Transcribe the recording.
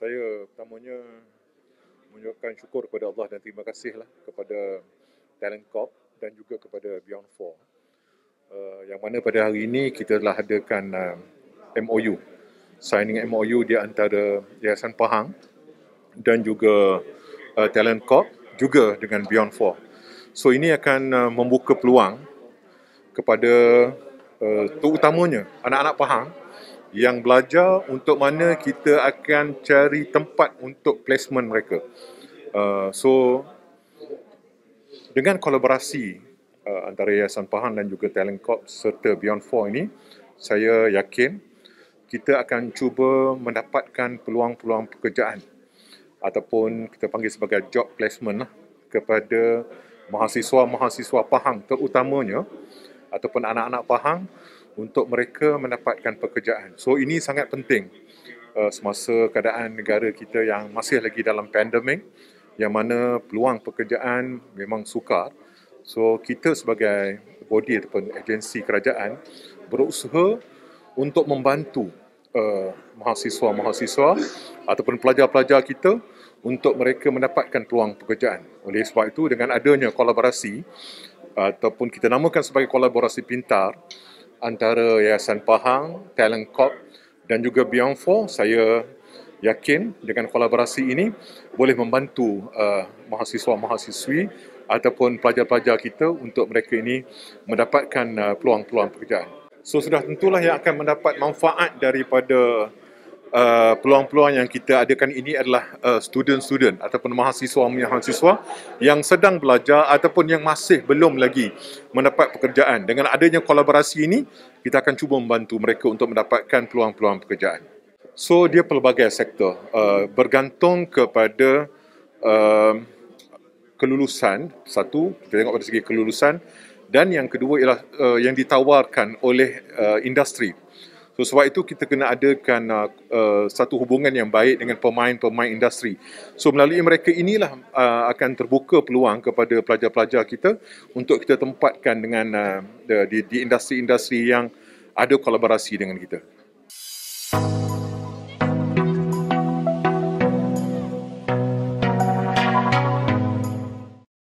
saya pertamanya menyuruhkan syukur kepada Allah dan terima kasihlah kepada Talent Corp dan juga kepada Beyond Four. Uh, yang mana pada hari ini kita telah hadirkan uh, MOU. Signing MOU di antara Yayasan Pahang dan juga uh, Talent Corp juga dengan Beyond Four. So ini akan uh, membuka peluang kepada uh, terutamanya anak-anak Pahang yang belajar untuk mana kita akan cari tempat untuk placement mereka. Uh, so dengan kolaborasi uh, antara Yayasan Pahang dan juga Talent Corp serta Beyond Four ini, saya yakin kita akan cuba mendapatkan peluang-peluang pekerjaan ataupun kita panggil sebagai job placement lah, kepada mahasiswa-mahasiswa Pahang terutamanya ataupun anak-anak Pahang untuk mereka mendapatkan pekerjaan. So ini sangat penting uh, semasa keadaan negara kita yang masih lagi dalam pandemik yang mana peluang pekerjaan memang sukar. So kita sebagai body ataupun agensi kerajaan berusaha untuk membantu uh, mahasiswa-mahasiswa ataupun pelajar-pelajar kita untuk mereka mendapatkan peluang pekerjaan. Oleh sebab itu dengan adanya kolaborasi ataupun kita namakan sebagai kolaborasi pintar antara Yayasan Pahang, Talent Corp dan juga Beyond Four, saya yakin dengan kolaborasi ini boleh membantu uh, mahasiswa-mahasiswi ataupun pelajar-pelajar kita untuk mereka ini mendapatkan uh, peluang-peluang pekerjaan. So sudah tentulah yang akan mendapat manfaat daripada uh, peluang-peluang yang kita adakan ini adalah uh, student-student ataupun mahasiswa-mahasiswa yang sedang belajar ataupun yang masih belum lagi mendapat pekerjaan. Dengan adanya kolaborasi ini, kita akan cuba membantu mereka untuk mendapatkan peluang-peluang pekerjaan. So, dia pelbagai sektor. Uh, bergantung kepada uh, kelulusan, satu, kita tengok dari segi kelulusan dan yang kedua ialah uh, yang ditawarkan oleh uh, industri. So sebab itu kita kena adakan uh, uh, satu hubungan yang baik dengan pemain-pemain industri. So melalui mereka inilah uh, akan terbuka peluang kepada pelajar-pelajar kita untuk kita tempatkan dengan uh, di, di industri-industri yang ada kolaborasi dengan kita.